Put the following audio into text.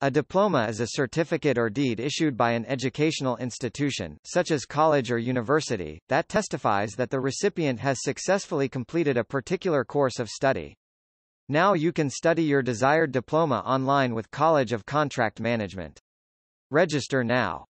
A diploma is a certificate or deed issued by an educational institution, such as college or university, that testifies that the recipient has successfully completed a particular course of study. Now you can study your desired diploma online with College of Contract Management. Register now.